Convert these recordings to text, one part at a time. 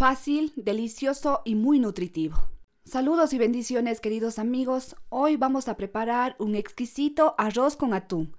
Fácil, delicioso y muy nutritivo. Saludos y bendiciones queridos amigos. Hoy vamos a preparar un exquisito arroz con atún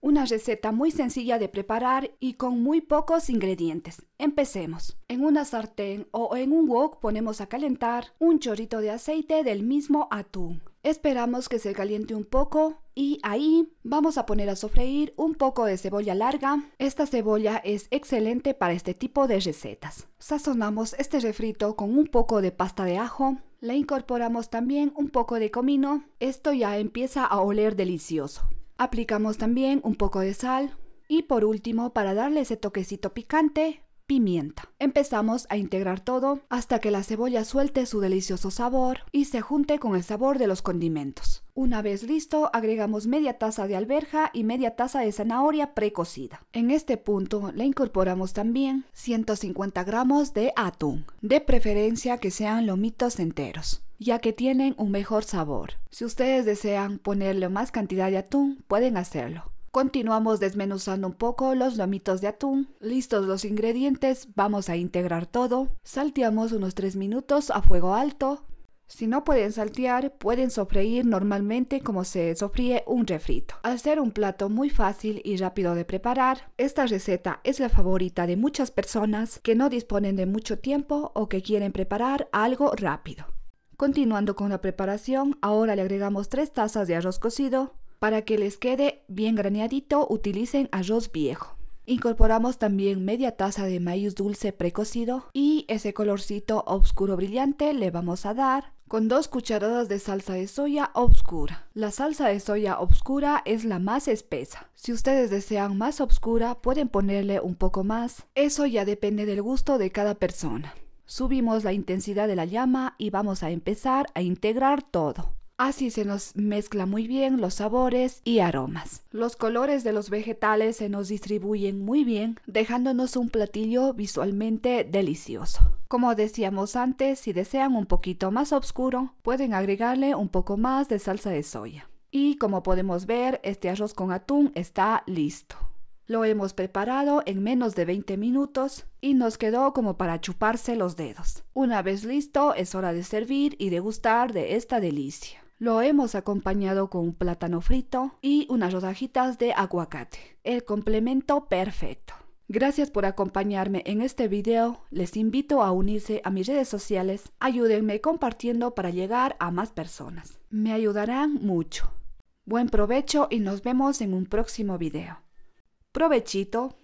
una receta muy sencilla de preparar y con muy pocos ingredientes. Empecemos. En una sartén o en un wok ponemos a calentar un chorrito de aceite del mismo atún. Esperamos que se caliente un poco y ahí vamos a poner a sofreír un poco de cebolla larga. Esta cebolla es excelente para este tipo de recetas. Sazonamos este refrito con un poco de pasta de ajo. Le incorporamos también un poco de comino. Esto ya empieza a oler delicioso. Aplicamos también un poco de sal y por último, para darle ese toquecito picante, pimienta. Empezamos a integrar todo hasta que la cebolla suelte su delicioso sabor y se junte con el sabor de los condimentos. Una vez listo, agregamos media taza de alberja y media taza de zanahoria precocida. En este punto le incorporamos también 150 gramos de atún, de preferencia que sean lomitos enteros ya que tienen un mejor sabor. Si ustedes desean ponerle más cantidad de atún, pueden hacerlo. Continuamos desmenuzando un poco los lomitos de atún. Listos los ingredientes, vamos a integrar todo. Salteamos unos 3 minutos a fuego alto. Si no pueden saltear, pueden sofreír normalmente como se sofríe un refrito. Al ser un plato muy fácil y rápido de preparar, esta receta es la favorita de muchas personas que no disponen de mucho tiempo o que quieren preparar algo rápido. Continuando con la preparación, ahora le agregamos 3 tazas de arroz cocido, para que les quede bien graneadito, utilicen arroz viejo. Incorporamos también media taza de maíz dulce precocido y ese colorcito oscuro brillante le vamos a dar con dos cucharadas de salsa de soya obscura. La salsa de soya obscura es la más espesa. Si ustedes desean más obscura, pueden ponerle un poco más. Eso ya depende del gusto de cada persona. Subimos la intensidad de la llama y vamos a empezar a integrar todo. Así se nos mezcla muy bien los sabores y aromas. Los colores de los vegetales se nos distribuyen muy bien, dejándonos un platillo visualmente delicioso. Como decíamos antes, si desean un poquito más oscuro, pueden agregarle un poco más de salsa de soya. Y como podemos ver, este arroz con atún está listo. Lo hemos preparado en menos de 20 minutos y nos quedó como para chuparse los dedos. Una vez listo, es hora de servir y degustar de esta delicia. Lo hemos acompañado con un plátano frito y unas rodajitas de aguacate. El complemento perfecto. Gracias por acompañarme en este video, les invito a unirse a mis redes sociales, ayúdenme compartiendo para llegar a más personas. Me ayudarán mucho. Buen provecho y nos vemos en un próximo video. Provechito.